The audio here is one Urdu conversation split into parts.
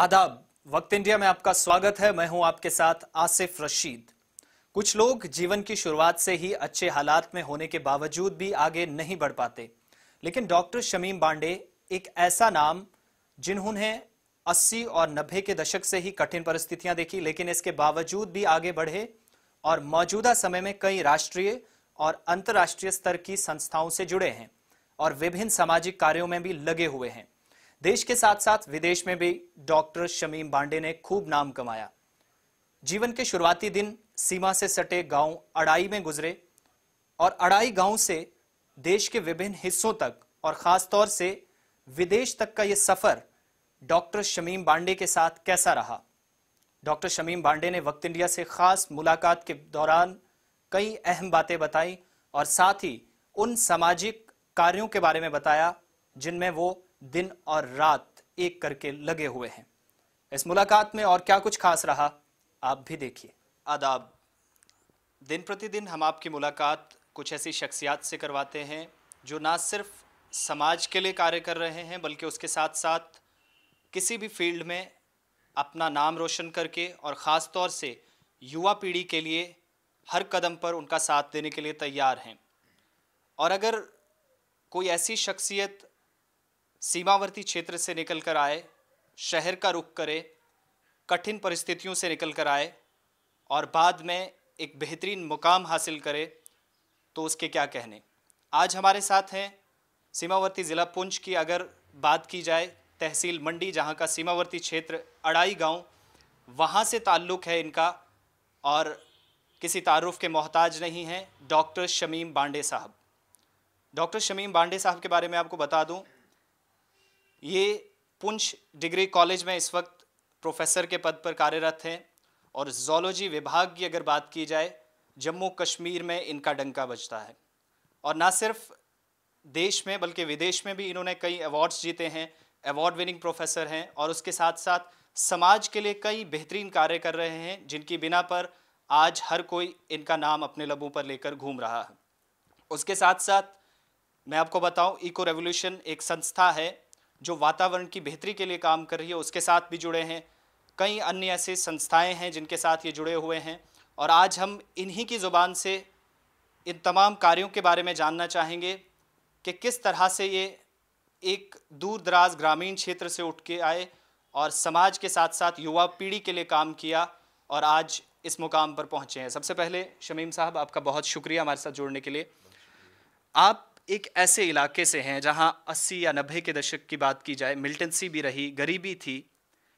آداب وقت انڈیا میں آپ کا سواگت ہے میں ہوں آپ کے ساتھ آصف رشید کچھ لوگ جیون کی شروعات سے ہی اچھے حالات میں ہونے کے باوجود بھی آگے نہیں بڑھ پاتے لیکن ڈاکٹر شمیم بانڈے ایک ایسا نام جنہوں نے اسی اور نبے کے دشک سے ہی کٹھن پرستیتیاں دیکھی لیکن اس کے باوجود بھی آگے بڑھے اور موجودہ سمے میں کئی راشٹریہ اور اتر ستر کی سنستھاؤں سے جڑے ہیں اور وبھن کاریوں میں بھی لگے ہوئے ہیں دیش کے ساتھ ساتھ ودیش میں بھی ڈاکٹر شمیم بانڈے نے خوب نام کمایا جیون کے شروعاتی دن سیما سے سٹے گاؤں اڑائی میں گزرے اور اڑائی گاؤں سے دیش کے وبھن حصوں تک اور خاص طور سے ودیش تک کا یہ سفر ڈاکٹر شمیم بانڈے کے ساتھ کیسا رہا ڈاکٹر شمیم بانڈے نے وقت انڈیا سے خاص ملاقات کے دوران کئی اہم باتیں بتائیں اور ساتھ ہی ان کاریوں کے بارے میں بتایا جن میں وہ دن اور رات ایک کر کے لگے ہوئے ہیں اس ملاقات میں اور کیا کچھ خاص رہا آپ بھی دیکھیے آداب دن پرتی دن ہم آپ کی ملاقات کچھ ایسی شخصیات سے کرواتے ہیں جو نہ صرف سماج کے لیے کاریہ کر رہے ہیں بلکہ اس کے ساتھ ساتھ کسی بھی فیلڈ میں اپنا نام روشن کر کے اور خاص طور سے یوہ پیڑھی کے لیے ہر قدم پر ان کا ساتھ دینے کے لیے تیار ہیں اور اگر کوئی ایسی شخصیت سیماورتی چھیتر سے نکل کر آئے شہر کا رخ کرے کٹھن پرستیوں سے نکل کر آئے اور بعد میں ایک بہترین مقام حاصل کرے تو اس کے کیا کہنے آج ہمارے ساتھ ہیں سیماورتی ضلع پنچ کی اگر بات کی جائے تحصیل منڈی جہاں کا سیماورتی چھیتر اڑائی گاؤں وہاں سے تعلق ہے ان کا اور کسی تعارف کے محتاج نہیں ہیں ڈاکٹر شمیم بانڈے صاحب ڈاکٹر شمیم بانڈے صاحب کے بارے میں آپ کو بتا دوں یہ پنچ ڈگری کالج میں اس وقت پروفیسر کے پد پر کاریہرت ہیں اور زولوجی وباگ کی اگر بات کی جائے جموں کشمیر میں ان کا ڈنکا بجتا ہے اور نہ صرف دیش میں بلکہ ودیش میں بھی انہوں نے کئی ایوارڈز جیتے ہیں ایوارڈ وننگ پروفیسر ہیں اور اس کے ساتھ ساتھ سماج کے لیے کئی بہترین کارے کر رہے ہیں جن کی بنا پر آج ہر کوئی ان کا نام اپنے لبوں پر لے کر گھوم رہا ہے اس کے ساتھ ساتھ میں آپ کو بتاؤں ایکو ریولیوشن ایک سنستھا ہے جو واتاورن کی بہتری کے لیے کام کر رہی ہے اس کے ساتھ بھی جڑے ہیں کئی ان ایسی سنستھائیں ہیں جن کے ساتھ یہ جڑے ہوئے ہیں اور آج ہم انہی کی زبان سے ان تمام کاریوں کے بارے میں جاننا چاہیں گے کہ کس طرح سے یہ ایک دور دراز گرامین چھیتر سے اٹھ کے آئے اور سماج کے ساتھ ساتھ یووا پیڑھی کے لیے کام کیا اور آج اس مقام پر پہنچے ہیں سب سے پہلے شمیم صاحب آپ کا بہت شکریہ ہمارے ساتھ جوڑنے کے لیے آپ ایک ایسے علاقے سے ہیں جہاں اسی یا نبے کے دشک کی بات کی جائے ملٹنسی بھی رہی غریبی تھی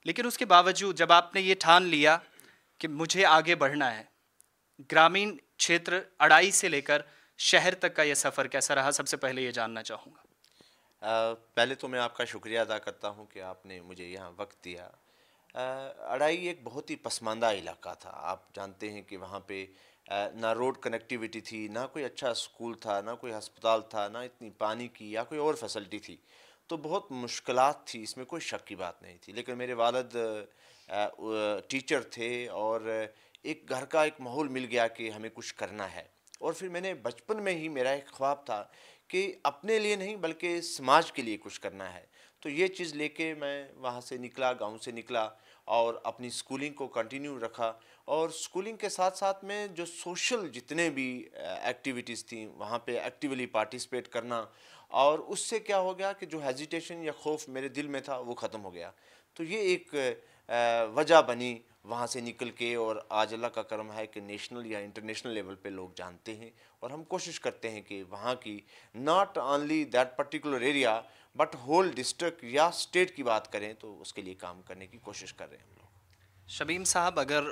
لیکن اس کے باوجود جب آپ نے یہ ٹھان لیا کہ مجھے آگے بڑھنا ہے گرامین چھیتر اڑائی سے لے کر شہر تک کا یہ سفر کیسا رہا سب سے پہلے یہ جاننا چاہوں گا پہلے تو میں آپ کا شکریہ ادا کرتا ہوں کہ آپ نے مجھے یہاں وقت دیا اڑائی ایک بہت ہی پسماندہ علاقہ تھا آپ جانتے ہیں کہ وہاں پہ نہ روڈ کنیکٹیوٹی تھی نہ کوئی اچھا اسکول تھا نہ کوئی ہسپتال تھا نہ اتنی پانی کی یا کوئی اور فیسلٹی تھی تو بہت مشکلات تھی اس میں کوئی شک کی بات نہیں تھی لیکن میرے والد ٹیچر تھے اور ایک گھر کا ایک ماحول مل گیا کہ ہمیں کچھ کرنا ہے اور پھر میں نے بچپن میں ہی میرا ایک خواب تھا کہ اپنے لیے نہیں بلکہ سماج کے لیے کچھ کرنا ہے تو یہ چیز لے کے میں وہاں سے نکلا گاؤں سے نکلا اور اپنی سکولنگ کو کنٹینیو رکھا اور سکولنگ کے ساتھ ساتھ میں جو سوشل جتنے بھی ایکٹیویٹیز تھیں وہاں پہ ایکٹیولی پارٹیسپیٹ کرنا اور اس سے کیا ہو گیا کہ جو ہیزیٹیشن یا خوف میرے دل میں تھا وہ ختم ہو گیا تو یہ ایک وجہ بنی وہاں سے نکل کے اور آج اللہ کا کرم ہے کہ نیشنل یا انٹرنیشنل لیول پہ لوگ جانتے ہیں اور ہم کوشش کرتے ہیں کہ وہاں کی not only that particular area but whole district یا اسٹیٹ کی بات کریں تو اس کے لیے کام کرنے کی کوشش کر رہے ہیں شبیم صاحب اگر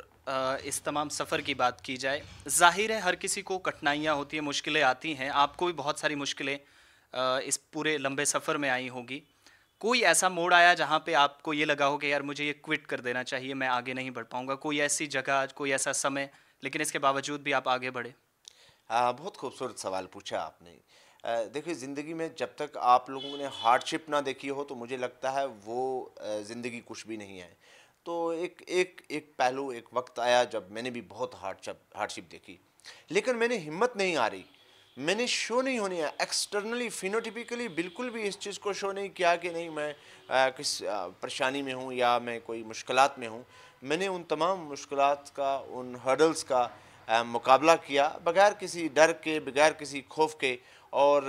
اس تمام سفر کی بات کی جائے ظاہر ہے ہر کسی کو کٹھنائیاں ہوتی ہیں مشکلیں آتی ہیں آپ کو بھی بہت ساری مشکلیں اس پورے لمبے سفر میں آئی ہوگی کوئی ایسا موڑ آیا جہاں پہ آپ کو یہ لگا ہو کہ یار مجھے یہ کوئٹ کر دینا چاہیے میں آگے نہیں بڑھ پاؤں گا کوئی ایسی جگہ کوئی ایسا سمے لیکن اس کے باوجود بھی آپ آگے بڑھے بہت خوبصورت سوال پوچھا آپ نے دیکھیں زندگی میں جب تک آپ لوگوں نے ہارڈ شپ نہ دیکھی ہو تو مجھے لگتا ہے وہ زندگی کچھ بھی نہیں ہے تو ایک ایک ایک پہلو ایک وقت آیا جب میں نے بھی بہت ہارڈ شپ ہارڈ شپ دیکھی لیکن میں نے ہمت نہیں آ رہی میں نے شو نہیں ہونی ہے ایکسٹرنلی فینوٹیپیکلی بالکل بھی اس چیز کو شو نہیں کیا کہ نہیں میں کس پریشانی میں ہوں یا میں کوئی مشکلات میں ہوں میں نے ان تمام مشکلات کا ان ہرڈلس کا مقابلہ کیا بغیر کسی ڈر کے بغیر کسی خوف کے اور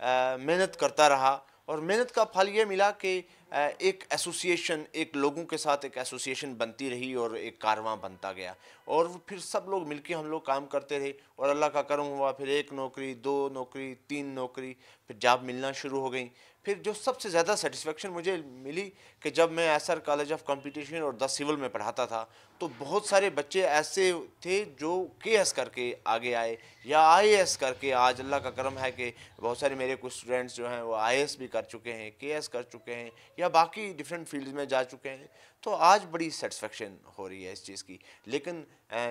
محنت کرتا رہا اور محنت کا پھل یہ ملا کہ ایک ایسوسیشن ایک لوگوں کے ساتھ ایک ایسوسیشن بنتی رہی اور ایک کارواں بنتا گیا اور پھر سب لوگ مل کے ہم لوگ کام کرتے رہے اور اللہ کا کرم ہوا پھر ایک نوکری دو نوکری تین نوکری پھر جاب ملنا شروع ہو گئیں پھر جو سب سے زیادہ سیٹسفیکشن مجھے ملی کہ جب میں ایسر کالج آف کمپٹیشن اور دا سول میں پڑھاتا تھا تو بہت سارے بچے ایسے تھے جو کے ایس کر کے آگے آئے یا آئی اے ایس کر کے آج اللہ کا کرم ہے کہ بہت سارے میرے کچھ اسٹوڈنٹس جو ہیں وہ آئی اے ایس بھی کر چکے ہیں کے ایس کر چکے ہیں یا باقی ڈفرینٹ فیلڈز میں جا چکے ہیں تو آج بڑی سیٹسفیکشن ہو رہی ہے اس چیز کی لیکن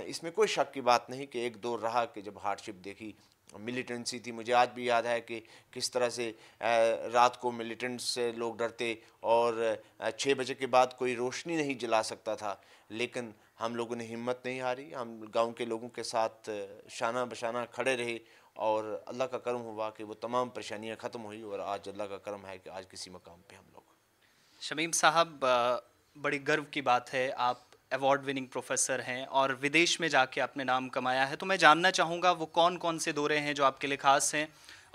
اس میں کوئی شک کی بات نہیں کہ ایک دور رہا کہ جب ہارڈ شپ دیکھی ملیٹنسی تھی مجھے آج بھی یاد ہے کہ کس طرح سے رات کو ملیٹنس سے لوگ ڈرتے اور چھ بجے کے بعد کوئی روشنی نہیں جلا سکتا تھا لیکن ہم لوگوں نے ہمت نہیں ہاری ہم گاؤں کے لوگوں کے ساتھ شانہ بشانہ کھڑے رہے اور اللہ کا کرم ہوا کہ وہ تمام پریشانیاں ختم ہوئی اور آج اللہ کا کرم ہے کہ آج کسی مقام پہ ہم لوگ شمیم صاحب بڑی گرو کی بات ہے آپ ایوارڈ وننگ پروفیسر ہیں اور ودیش میں جا کے اپنے نام کمایا ہے تو میں جاننا چاہوں گا وہ کون کون سے دورے ہیں جو آپ کے لیے خاص ہیں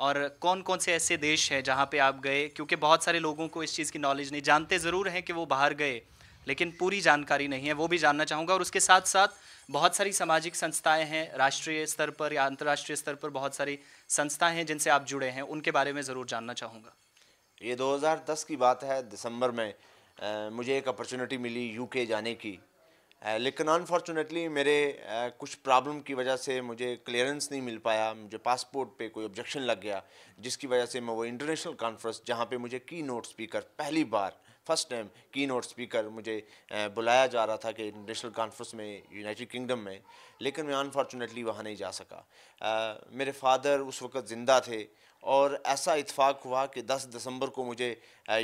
اور کون کون سے ایسے دیش ہیں جہاں پہ آپ گئے کیونکہ بہت سارے لوگوں کو اس چیز کی نالج نہیں جانتے ضرور ہیں کہ وہ باہر گئے لیکن پوری جانکاری نہیں ہے وہ بھی جاننا چاہوں گا اور اس کے ساتھ ساتھ بہت ساری سماجک سنستھائیں ہیں راشٹریہ استر پر یا انتراشٹریہ استر پر بہت ساری سنستھائیں ہیں جن سے آپ جڑے ہیں ان کے بارے میں ضرور جاننا چاہوں گا یہ دو ہزار دس کی بات ہے دسمبر میں مجھے ایک اپرچونیٹی ملی یو کے جانے کی لیکن انفارچونیٹلی میرے کچھ پرابلم کی وجہ سے مجھے کلیئرنس نہیں مل پایا مجھے پاسپورٹ پہ کوئی آبجیکشن لگ گیا جس کی وجہ سے میں وہ انٹرنیشنل کانفرنس جہاں پہ مجھے کی نوٹ اسپیکر پہلی بار first time keynote speaker مجھے بلایا جا رہا تھا کہ انٹرنیشنل کانفرنس میں یونائٹڈ کنگڈم میں لیکن میں انفارچونیٹلی وہاں نہیں جا سکا میرے فادر اس وقت زندہ تھے اور ایسا اتفاق ہوا کہ دس دسمبر کو مجھے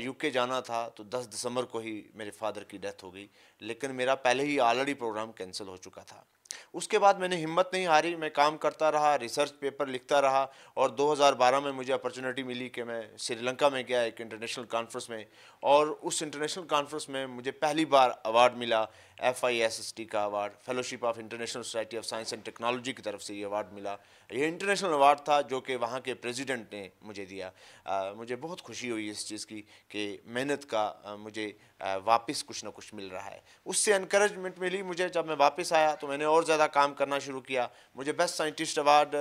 یو کے جانا تھا تو دس دسمبر کو ہی میرے فادر کی ڈیتھ ہو گئی لیکن میرا پہلے ہی آلریڈی پروگرام کینسل ہو چکا تھا اس کے بعد میں نے ہمت نہیں ہاری میں کام کرتا رہا ریسرچ پیپر لکھتا رہا اور دو ہزار بارہ میں مجھے اپارچونیٹی ملی کہ میں سری لنکا میں گیا ایک انٹرنیشنل کانفرنس میں اور اس انٹرنیشنل کانفرنس میں مجھے پہلی بار اوارڈ ملا F I S S T کا award fellowship of international society of science and technology کی طرف سے یہ اوارڈ ملا یہ انٹرنیشنل ایوارڈ تھا جو کہ وہاں کے پریزیڈنٹ نے مجھے دیا مجھے بہت خوشی ہوئی اس چیز کی کہ محنت کا مجھے واپس کچھ نہ کچھ مل رہا ہے اس سے انکریجمنٹ ملی مجھے جب میں واپس آیا تو میں نے اور زیادہ کام کرنا شروع کیا مجھے best scientist award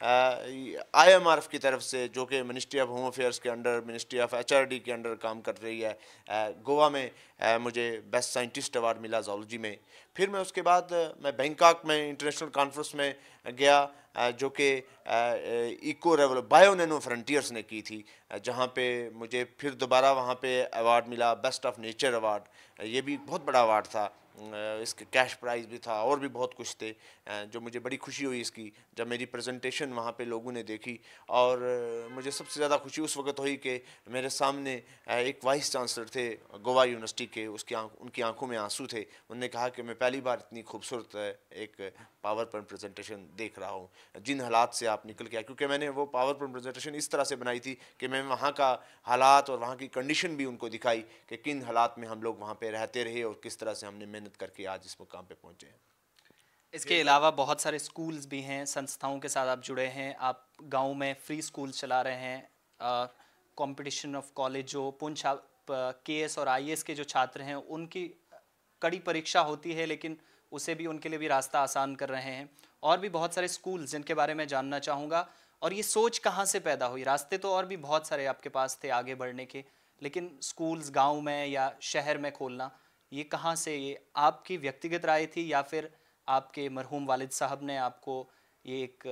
I M R F کی طرف سے جو کہ منسٹری آف ہوم افیئرس کے under ministry of H R D کے انڈر کام کر رہی ہے گوا میں مجھے بیسٹ سائنٹسٹ اوارڈ ملا زالوجی میں پھر میں اس کے بعد میں بینکاک میں انٹرنیشنل کانفرنس میں گیا جو کہ eco revel bio nano frontiers نے کی تھی جہاں پہ مجھے پھر دوبارہ وہاں پہ ایوارڈ ملا بیسٹ آف نیچر ایوارڈ یہ بھی بہت بڑا ایوارڈ تھا اس کے کیش پرائز بھی تھا اور بھی بہت کچھ تھے جو مجھے بڑی خوشی ہوئی اس کی جب میری پریزنٹیشن وہاں پہ لوگوں نے دیکھی اور مجھے سب سے زیادہ خوشی اس وقت ہوئی کہ میرے سامنے ایک وائس چانسلر تھے گوا یونیورسٹی کے اس کی ان کی آنکھوں میں آنسو تھے ان نے کہا کہ میں پہلی بار اتنی خوبصورت ایک پاور پوائنٹ پریزنٹیشن دیکھ رہا ہوں جن حالات سے آپ نکل کے آئے کیونکہ میں نے وہ پاور پوائنٹ پریزنٹیشن اس طرح سے بنائی تھی کہ میں وہاں کا حالات اور وہاں کی کنڈیشن بھی ان کو دکھائی کہ کن حالات میں ہم لوگ وہاں پہ رہتے رہے اور کس طرح سے ہم نے نے محنت کر کے آج اس مقام پہ پہنچے ہیں اس کے علاوہ بہت سارے سکولز بھی ہیں کے ساتھ آپ آپ جڑے ہیں گاؤں میں فری سکولز چلا رہے ہیں آف جو پنچ ایس ایس اور آئی کے جو چھاتر ہیں ان کی کڑی پریکشا ہوتی ہے لیکن اسے بھی ان کے لیے بھی راستہ آسان کر رہے ہیں اور بھی بہت سارے سکولز جن کے بارے میں جاننا چاہوں گا اور یہ سوچ کہاں سے پیدا ہوئی راستے تو اور بھی بہت سارے آپ کے پاس تھے آگے بڑھنے کے لیکن سکولز گاؤں میں یا شہر میں کھولنا یہ کہاں سے یہ آپ کی ویکتیگت رائے تھی یا پھر آپ کے مرحوم والد صاحب نے آپ کو یہ ایک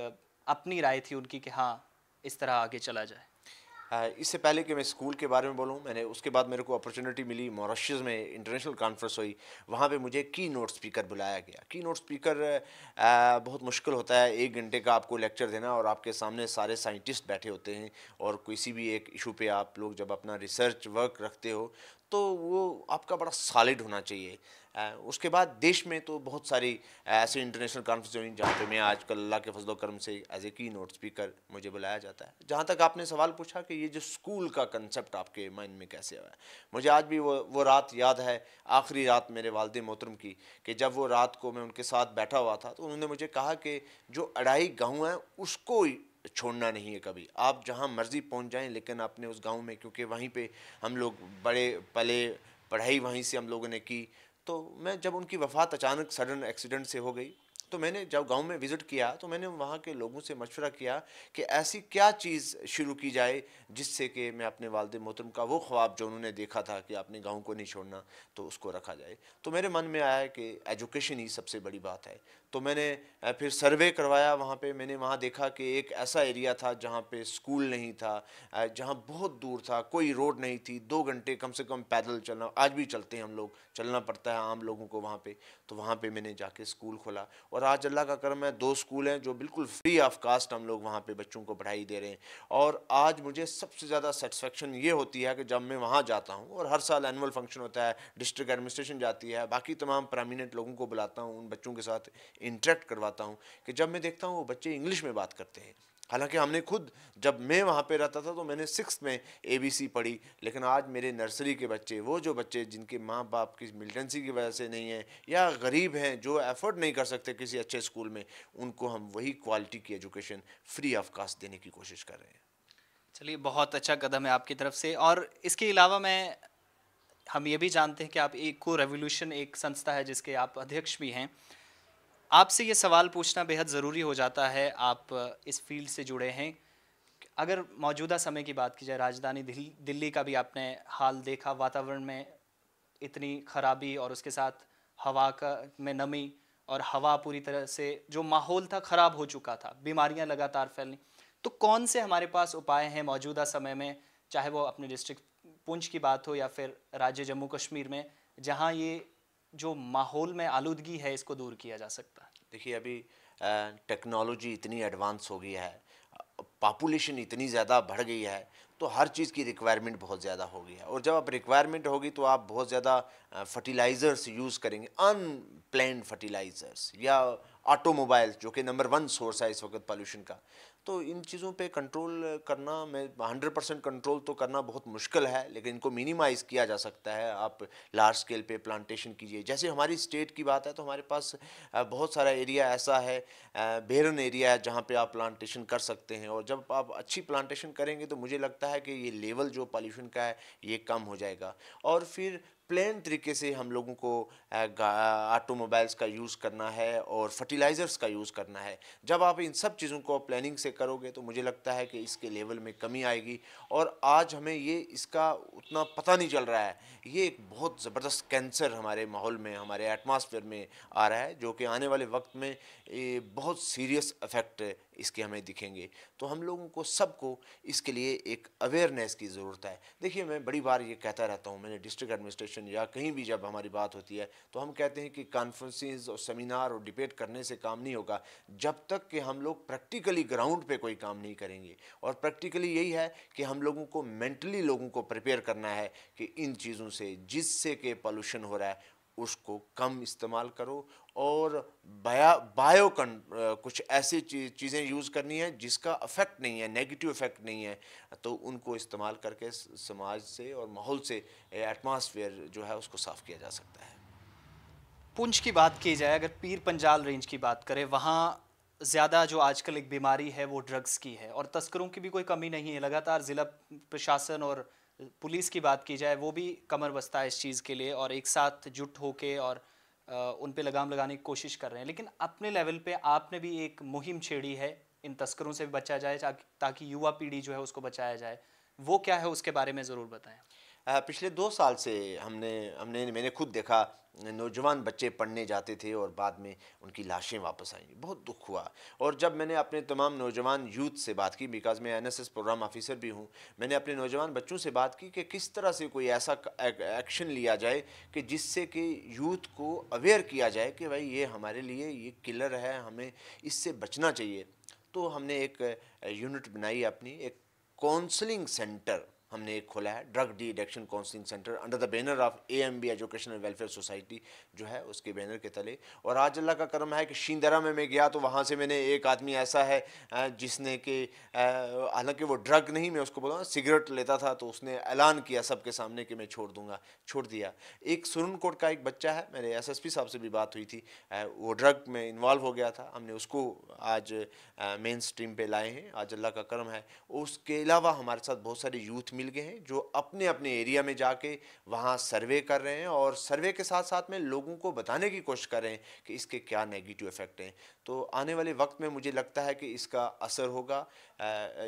اپنی رائے تھی ان کی کہ ہاں اس طرح آگے چلا جائے اس سے پہلے کہ میں اسکول کے بارے میں بولوں میں نے اس کے بعد میرے کو اپارچونیٹی ملی موراشز میں انٹرنیشنل کانفرنس ہوئی وہاں پہ مجھے کی نوٹ سپیکر بلایا گیا کی نوٹ سپیکر بہت مشکل ہوتا ہے ایک گھنٹے کا آپ کو لیکچر دینا اور آپ کے سامنے سارے سائنٹسٹ بیٹھے ہوتے ہیں اور کسی بھی ایک ایشو پہ آپ لوگ جب اپنا ریسرچ ورک رکھتے ہو تو وہ آپ کا بڑا سالڈ ہونا چاہیے اس کے بعد دیش میں تو بہت ساری ایسی انٹرنیشنل کانفرنس ہوئی جہاں پہ میں آج کل اللہ کے فضل و کرم سے ایز اے کی نوٹ اسپیکر مجھے بلایا جاتا ہے جہاں تک آپ نے سوال پوچھا کہ یہ جو اسکول کا کنسیپٹ آپ کے مائنڈ میں کیسے ہوا ہے مجھے آج بھی وہ وہ رات یاد ہے آخری رات میرے والد محترم کی کہ جب وہ رات کو میں ان کے ساتھ بیٹھا ہوا تھا تو انہوں نے مجھے کہا کہ جو اڑائی گاؤں ہیں اس کو چھوڑنا نہیں ہے کبھی آپ جہاں مرضی پہنچ جائیں لیکن آپ نے اس گاؤں میں کیونکہ وہیں پہ ہم لوگ بڑے پلے پڑھائی وہیں سے ہم لوگوں نے کی تو میں جب ان کی وفات اچانک سڈن ایکسیڈنٹ سے ہو گئی تو میں نے جب گاؤں میں وزٹ کیا تو میں نے وہاں کے لوگوں سے مشورہ کیا کہ ایسی کیا چیز شروع کی جائے جس سے کہ میں اپنے والد محترم کا وہ خواب جو انہوں نے دیکھا تھا کہ اپنے گاؤں کو نہیں چھوڑنا تو اس کو رکھا جائے تو میرے من میں آیا کہ ایجوکیشن ہی سب سے بڑی بات ہے تو میں نے پھر سروے کروایا وہاں پہ میں نے وہاں دیکھا کہ ایک ایسا ایریا تھا جہاں پہ اسکول نہیں تھا جہاں بہت دور تھا کوئی روڈ نہیں تھی دو گھنٹے کم سے کم پیدل چلنا آج بھی چلتے ہیں ہم لوگ چلنا پڑتا ہے عام لوگوں کو وہاں پہ تو وہاں پہ میں نے جا کے اسکول کھولا اور آج اللہ کا کرم ہے دو سکول ہیں جو بالکل فری آف کاسٹ ہم لوگ وہاں پہ بچوں کو پڑھائی دے رہے ہیں اور آج مجھے سب سے زیادہ سیٹسفیکشن یہ ہوتی ہے کہ جب میں وہاں جاتا ہوں اور ہر سال اینول فنکشن ہوتا ہے ڈسٹرک ایڈمنسٹریشن جاتی ہے باقی تمام پرامیننٹ لوگوں کو بلاتا ہوں ان بچوں کے ساتھ انٹریکٹ کرواتا ہوں کہ جب میں دیکھتا ہوں وہ بچے انگلش میں بات کرتے ہیں حالانکہ ہم نے خود جب میں وہاں پہ رہتا تھا تو میں نے سکس میں اے بی سی پڑھی لیکن آج میرے نرسری کے بچے وہ جو بچے جن کے ماں باپ کی ملٹنسی کی وجہ سے نہیں ہیں یا غریب ہیں جو ایفرٹ نہیں کر سکتے کسی اچھے اسکول میں ان کو ہم وہی کوالٹی کی ایجوکیشن فری آف کاسٹ دینے کی کوشش کر رہے ہیں چلیے بہت اچھا قدم ہے آپ کی طرف سے اور اس کے علاوہ میں ہم یہ بھی جانتے ہیں کہ آپ ایک کو ریولیوشن ایک سنستھا ہے جس کے آپ ادھیکش بھی ہیں آپ سے یہ سوال پوچھنا بہت ضروری ہو جاتا ہے آپ اس فیلڈ سے جڑے ہیں اگر موجودہ سمے کی بات کی جائے راجدھانی دلی کا بھی آپ نے حال دیکھا واتاورن میں اتنی خرابی اور اس کے ساتھ ہوا کا میں نمی اور ہوا پوری طرح سے جو ماحول تھا خراب ہو چکا تھا بیماریاں لگاتار پھیلنی تو کون سے ہمارے پاس اپائے ہیں موجودہ سمے میں چاہے وہ اپنے ڈسٹرکٹ پونچھ کی بات ہو یا پھر راجیہ جموں کشمیر میں جہاں یہ جو ماحول میں آلودگی ہے اس کو دور کیا جا سکتا ہے دیکھیے ابھی ٹیکنالوجی اتنی ایڈوانس ہو گیا ہے پاپولیشن اتنی زیادہ بڑھ گئی ہے تو ہر چیز کی ریکوائرمنٹ بہت زیادہ ہو گئی ہے اور جب آپ ریکوائرمنٹ ہوگی تو آپ بہت زیادہ فرٹیلائزرس یوز کریں گے ان پلینڈ فرٹیلائزرس یا آٹو موبائل جو کہ نمبر ون سورس ہے اس وقت پالوشن کا تو ان چیزوں پہ کنٹرول کرنا میں ہنڈریڈ پرسینٹ کنٹرول تو کرنا بہت مشکل ہے لیکن ان کو مینیمائز کیا جا سکتا ہے آپ لارج اسکیل پہ پلانٹیشن کیجئے جیسے ہماری اسٹیٹ کی بات ہے تو ہمارے پاس بہت سارا ایریا ایسا ہے بیرن ایریا ہے جہاں پہ آپ پلانٹیشن کر سکتے ہیں اور جب آپ اچھی پلانٹیشن کریں گے تو مجھے لگتا ہے کہ یہ لیول جو پالیوشن کا ہے یہ کم ہو جائے گا اور پھر پلین طریقے سے ہم لوگوں کو آٹو موبائلز کا یوز کرنا ہے اور فرٹیلائزرز کا یوز کرنا ہے جب آپ ان سب چیزوں کو پلیننگ سے کرو گے تو مجھے لگتا ہے کہ اس کے لیول میں کمی آئے گی اور آج ہمیں یہ اس کا اتنا پتہ نہیں چل رہا ہے یہ ایک بہت زبردست کینسر ہمارے ماحول میں ہمارے ایٹماسفیئر میں آ رہا ہے جو کہ آنے والے وقت میں بہت سیریس افیکٹ اس کے ہمیں دکھیں گے تو ہم لوگوں کو سب کو اس کے لیے ایک اویئرنیس کی ضرورت ہے دیکھیے میں بڑی بار یہ کہتا رہتا ہوں میں نے ڈسٹرکٹ ایڈمنسٹریشن یا کہیں بھی جب ہماری بات ہوتی ہے تو ہم کہتے ہیں کہ کانفرنسز اور سیمینار اور ڈبیٹ کرنے سے کام نہیں ہوگا جب تک کہ ہم لوگ پریکٹیکلی گراؤنڈ پہ کوئی کام نہیں کریں گے اور پریکٹیکلی یہی ہے کہ ہم لوگوں کو مینٹلی لوگوں کو پریپیئر کرنا ہے کہ ان چیزوں سے جس سے کہ پالوشن ہو رہا ہے اس کو کم استعمال کرو اور بایو کن کچھ ایسی چیزیں یوز کرنی ہے جس کا افیکٹ نہیں ہے نیگیٹو افیکٹ نہیں ہے تو ان کو استعمال کر کے سماج سے اور ماحول سے ایٹماسفیئر جو ہے اس کو صاف کیا جا سکتا ہے پونچھ کی بات کی جائے اگر پیر پنجال رینج کی بات کریں وہاں زیادہ جو آج کل ایک بیماری ہے وہ ڈرگز کی ہے اور تسکروں کی بھی کوئی کمی نہیں ہے لگاتار ضلع پرشاسن اور پولیس کی بات کی جائے وہ بھی کمر بستہ ہے اس چیز کے لیے اور ایک ساتھ جٹ ہو کے اور ان پہ لگام لگانے کی کوشش کر رہے ہیں لیکن اپنے لیول پہ آپ نے بھی ایک مہم چھیڑی ہے ان تسکروں سے بچا جائے تاکہ یوہ پیڑھی جو ہے اس کو بچایا جائے وہ کیا ہے اس کے بارے میں ضرور بتائیں پچھلے دو سال سے ہم نے ہم نے میں نے خود دیکھا نوجوان بچے پڑھنے جاتے تھے اور بعد میں ان کی لاشیں واپس آئیں بہت دکھ ہوا اور جب میں نے اپنے تمام نوجوان یوتھ سے بات کی بیکاز میں N S S programme officer بھی ہوں میں نے اپنے نوجوان بچوں سے بات کی کہ کس طرح سے کوئی ایسا ایکشن لیا جائے کہ جس سے کہ یوتھ کو اویئر کیا جائے کہ بھائی یہ ہمارے لیے یہ کلر ہے ہمیں اس سے بچنا چاہیے تو ہم نے ایک یونٹ بنائی اپنی ایک کونسلنگ سینٹر ہم نے ایک کھولا ہے drug de addiction counselling centre under the banner of A M B education and welfare society جو ہے اس کے بینر کے تلے اور آج اللہ کا کرم ہے کہ شیندرا میں میں گیا تو وہاں سے میں نے ایک آدمی ایسا ہے جس نے کہ حالانکہ وہ ڈرگ نہیں میں اس کو بولوں سگریٹ لیتا تھا تو اس نے اعلان کیا سب کے سامنے کہ میں چھوڑ دوں گا چھوڑ دیا ایک سرن کوٹ کا ایک بچہ ہے میرے ایس ایس پی صاحب سے بھی بات ہوئی تھی وہ ڈرگ میں انوالو ہو گیا تھا ہم نے اس کو آج مین اسٹریم پہ لائے ہیں آج اللہ کا کرم ہے اس کے علاوہ ہمارے ساتھ بہت سارے یوتھ مل مل گئے ہیں جو اپنے اپنے ایریا میں جا کے وہاں سروے کر رہے ہیں اور سروے کے ساتھ میں لوگوں کو بتانے کی کوشش کر رہے ہیں کہ اس کے کیا نیگیٹو افیکٹ ہیں تو آنے والے وقت میں مجھے لگتا ہے کہ اس کا اثر ہوگا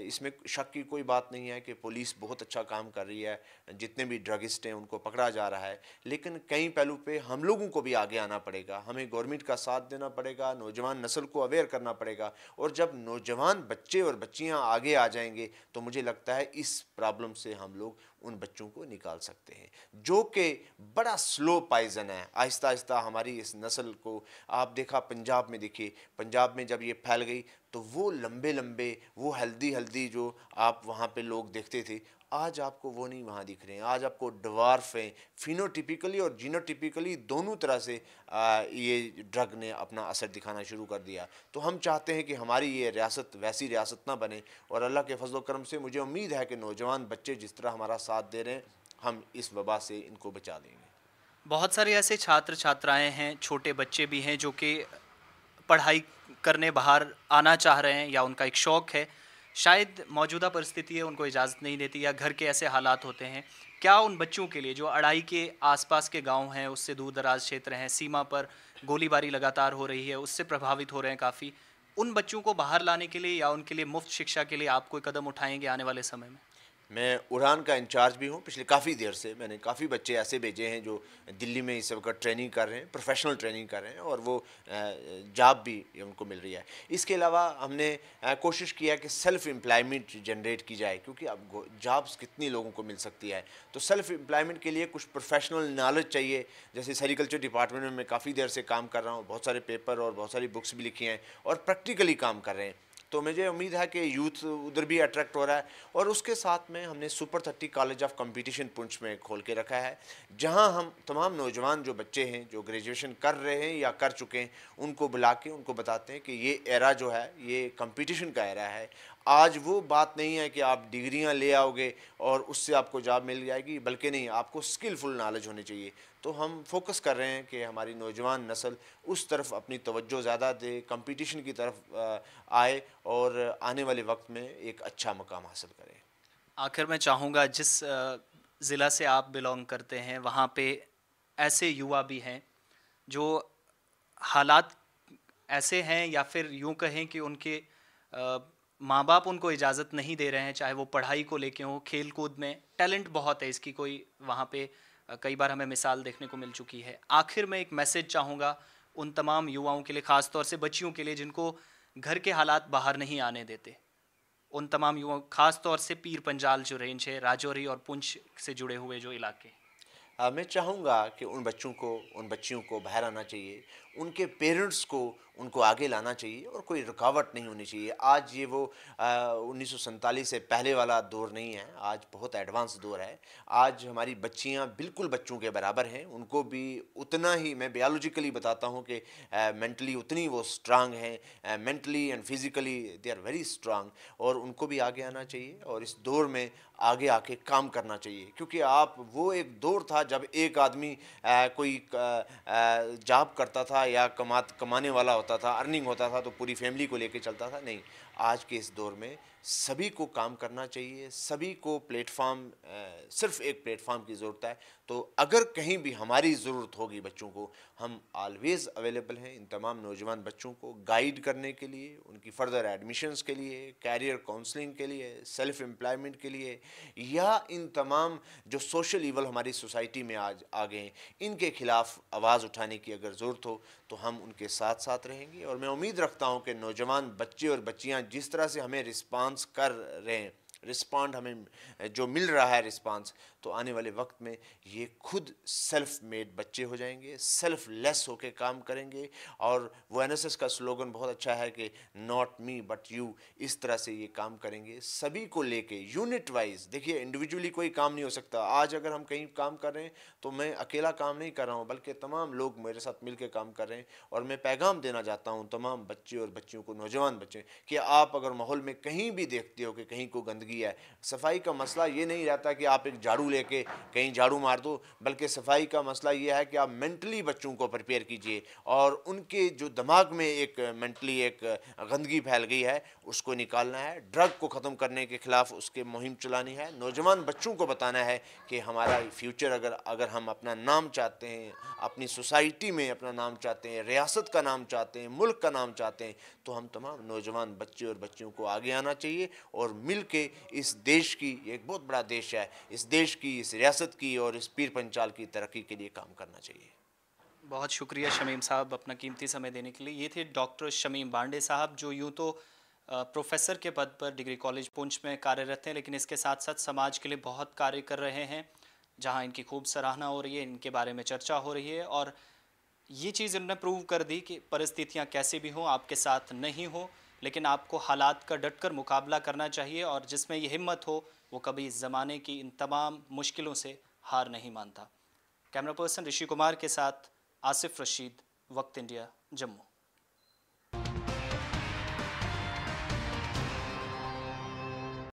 اس میں شک کی کوئی بات نہیں ہے کہ پولیس بہت اچھا کام کر رہی ہے جتنے بھی ڈرگسٹ ہیں ان کو پکڑا جا رہا ہے لیکن کئی پہلو پہ ہم لوگوں کو بھی آگے آنا پڑے گا ہمیں گورنمنٹ کا ساتھ دینا پڑے گا نوجوان نسل کو اویئر کرنا پڑے گا اور جب نوجوان بچے اور بچیاں آگے آ جائیں گے تو مجھے لگتا ہے اس پرابلم سے ہم لوگ ان بچوں کو نکال سکتے ہیں جو کہ بڑا سلو پائزن ہے آہستہ آہستہ ہماری اس نسل کو آپ دیکھا پنجاب میں دیکھیے پنجاب میں جب یہ پھیل گئی تو وہ لمبے لمبے وہ ہلدی ہلدی جو آپ وہاں پہ لوگ دیکھتے تھے آج آپ کو وہ نہیں وہاں دکھ رہے ہیں آج آپ کو ڈوارف ہیں فینو ٹپکلی اور جینو ٹپکلی دونوں طرح سے یہ ڈرگ نے اپنا اثر دکھانا شروع کر دیا تو ہم چاہتے ہیں کہ ہماری یہ ریاست ویسی ریاست نہ بنے اور اللہ کے فضل و کرم سے مجھے امید ہے کہ نوجوان بچے جس طرح ہمارا ساتھ دے رہے ہیں ہم اس وبا سے ان کو بچا دیں گے بہت سارے ایسے چھاتر چھاترائیں ہیں چھوٹے بچے بھی ہیں جو کہ پڑھائی کرنے باہر آنا چاہ رہے ہیں یا ان کا ایک شوق ہے شاید موجودہ پرستھتی ہے ان کو اجازت نہیں دیتی یا گھر کے ایسے حالات ہوتے ہیں کیا ان بچوں کے لیے جو اڑائی کے آس پاس کے گاؤں ہیں اس سے دور دراز چھیتر ہیں سیما پر گولی باری لگاتار ہو رہی ہے اس سے پربھاوت ہو رہے ہیں کافی ان بچوں کو باہر لانے کے لیے یا ان کے لیے مفت شکشا کے لیے آپ کوئی قدم اٹھائیں گے آنے والے سمے میں میں اڑان کا انچارج بھی ہوں پچھلے کافی دیر سے میں نے کافی بچے ایسے بھیجے ہیں جو دلی میں اس وقت ٹریننگ کر رہے ہیں پروفیشنل ٹریننگ کر رہے ہیں اور وہ جاب بھی ان کو مل رہی ہے اس کے علاوہ ہم نے کوشش کیا کہ سیلف امپلائمنٹ جنریٹ کی جائے کیونکہ اب جابس کتنی لوگوں کو مل سکتی ہے تو سیلف امپلائمنٹ کے لیے کچھ پروفیشنل نالج چاہیے جیسے سیریکلچر ڈپارٹمنٹ میں میں کافی دیر سے کام کر رہا ہوں بہت سارے پیپر اور بہت ساری بکس بھی لکھی ہیں اور پریکٹیکلی کام کر رہے ہیں تو مجھے امید ہے کہ یوتھ ادھر بھی اٹریکٹ ہو رہا ہے اور اس کے ساتھ میں ہم نے super thirty college of competition پنچ میں کھول کے رکھا ہے جہاں ہم تمام نوجوان جو بچے ہیں جو گریجویشن کر رہے ہیں یا کر چکے ہیں ان کو بلا کے ان کو بتاتے ہیں کہ یہ ایرا جو ہے یہ کمپٹیشن کا ایرا ہے آج وہ بات نہیں ہے کہ آپ ڈگریاں لے آؤ گے اور اس سے آپ کو جاب مل جائے گی بلکہ نہیں آپ کو فل نالج ہونی چاہیے تو ہم فوکس کر رہے ہیں کہ ہماری نوجوان نسل اس طرف اپنی توجہ زیادہ دے کمپٹیشن کی طرف آئے اور آنے والے وقت میں ایک اچھا مقام حاصل کرے آخر میں چاہوں گا جس ضلع سے آپ بلانگ کرتے ہیں وہاں پہ ایسے یوا بھی ہیں جو حالات ایسے ہیں یا پھر یوں کہیں کہ ان کے ماں باپ ان کو اجازت نہیں دے رہے ہیں چاہے وہ پڑھائی کو لے کے ہوں کھیل کود میں ٹیلنٹ بہت ہے اس کی کوئی وہاں پہ کئی بار ہمیں مثال دیکھنے کو مل چکی ہے آخر میں ایک میسیج چاہوں گا ان تمام یواؤں کے لیے خاص طور سے بچیوں کے لیے جن کو گھر کے حالات باہر نہیں آنے دیتے ان تمام یووا خاص طور سے پیر پنجال جو رینج ہے راجوری اور پنچ سے جڑے ہوئے جو علاقے میں چاہوں گا کہ ان بچوں کو ان بچیوں کو باہر آنا چاہیے ان کے پیرنٹس کو ان کو آگے لانا چاہیے اور کوئی رکاوٹ نہیں ہونی چاہیے آج یہ وہ انیس سو سنتالیس سے پہلے والا دور نہیں ہے آج بہت ایڈوانس دور ہے آج ہماری بچیاں بالکل بچوں کے برابر ہیں ان کو بھی اتنا ہی میں بیالوجیکلی بتاتا ہوں کہ مینٹلی اتنی وہ اسٹرانگ ہیں mentally and physically they are very strong اور ان کو بھی آگے آنا چاہیے اور اس دور میں آگے آ کے کام کرنا چاہیے کیونکہ آپ وہ ایک دور تھا جب ایک آدمی کوئی جاب کرتا تھا یا کمات کمانے والا ہوتا تھا ارننگ ہوتا تھا تو پوری فیملی کو لے کے چلتا تھا نہیں آج کے اس دور میں سبھی کو کام کرنا چاہیے سبھی کو پلیٹ فارم صرف ایک پلیٹ فارم کی ضرورت ہے تو اگر کہیں بھی ہماری ضرورت ہوگی بچوں کو ہم آلویز اویلیبل ہیں ان تمام نوجوان بچوں کو گائیڈ کرنے کے لیے ان کی فردر ایڈمیشنز کے لیے کیریئر کاؤنسلنگ کے لیے سیلف امپلائمنٹ کے لیے یا ان تمام جو سوشل ایول ہماری سوسائٹی میں آج آگے ہیں ان کے خلاف آواز اٹھانے کی اگر ضرورت ہو تو ہم ان کے ساتھ ساتھ رہیں گے اور میں امید رکھتا ہوں کہ نوجوان بچے اور بچیاں جس طرح سے ہمیں رسپانس کر رہے ہیں رسپانڈ ہمیں جو مل رہا ہے رسپانس تو آنے والے وقت میں یہ خود سیلف میڈ بچے ہو جائیں گے سیلف لیس ہو کے کام کریں گے اور وہ این ایس ایس کا سلوگن بہت اچھا ہے کہ ناٹ می بٹ یو اس طرح سے یہ کام کریں گے سبھی کو لے کے یونٹ وائز دیکھیے انڈیویجولی کوئی کام نہیں ہو سکتا آج اگر ہم کہیں کام کر رہے ہیں تو میں اکیلا کام نہیں کر رہا ہوں بلکہ تمام لوگ میرے ساتھ مل کے کام کر رہے ہیں اور میں پیغام دینا چاہتا ہوں تمام بچے اور بچیوں کو نوجوان بچے کہ آپ اگر ماحول میں کہیں بھی دیکھتے ہو کہ کہیں کو گندگی ہے صفائی کا مسئلہ یہ نہیں رہتا کہ آپ ایک جھاڑو لے کے کہیں جھاڑو مار دو بلکہ صفائی کا مسئلہ یہ ہے کہ آپ مینٹلی بچوں کو پریپیئر کیجئے اور ان کے جو دماغ میں ایک مینٹلی ایک گندگی پھیل گئی ہے اس کو نکالنا ہے ڈرگ کو ختم کرنے کے خلاف اس کے مہم چلانی ہے نوجوان بچوں کو بتانا ہے کہ ہمارا فیوچر اگر اگر ہم اپنا نام چاہتے ہیں اپنی سوسائٹی میں اپنا نام چاہتے ہیں ریاست کا نام چاہتے ہیں ملک کا نام چاہتے ہیں تو ہم تمام نوجوان بچے اور بچیوں کو آگے آنا چاہیے اور مل کے اس دیش کی یہ ایک بہت بڑا دیش ہے اس دیش کی اس ریاست کی اور اس پیر پنچال کی ترقی کے لیے کام کرنا چاہیے بہت شکریہ شمیم صاحب اپنا قیمتی سمے دینے کے لیے یہ تھے ڈاکٹر شمیم بانڈے صاحب جو یوں تو پروفیسر کے پد پر ڈگری کالج پونچھ میں کارے رہتے ہیں لیکن اس کے ساتھ ساتھ سماج کے لیے بہت کارے کر رہے ہیں جہاں ان کی خوب سراہنا ہو رہی ہے ان کے بارے میں چرچہ ہو رہی ہے اور یہ چیز انہوں نے پروو کر دی کہ پرستیتیاں کیسے بھی ہوں آپ کے ساتھ نہیں ہوں لیکن آپ کو حالات کا ڈٹ کر مقابلہ کرنا چاہیے اور جس میں یہ ہمت ہو وہ کبھی اس زمانے کی ان تمام مشکلوں سے ہار نہیں مانتا کیمرہ پرسن رشی کمار کے ساتھ آصف رشید وقت انڈیا جموں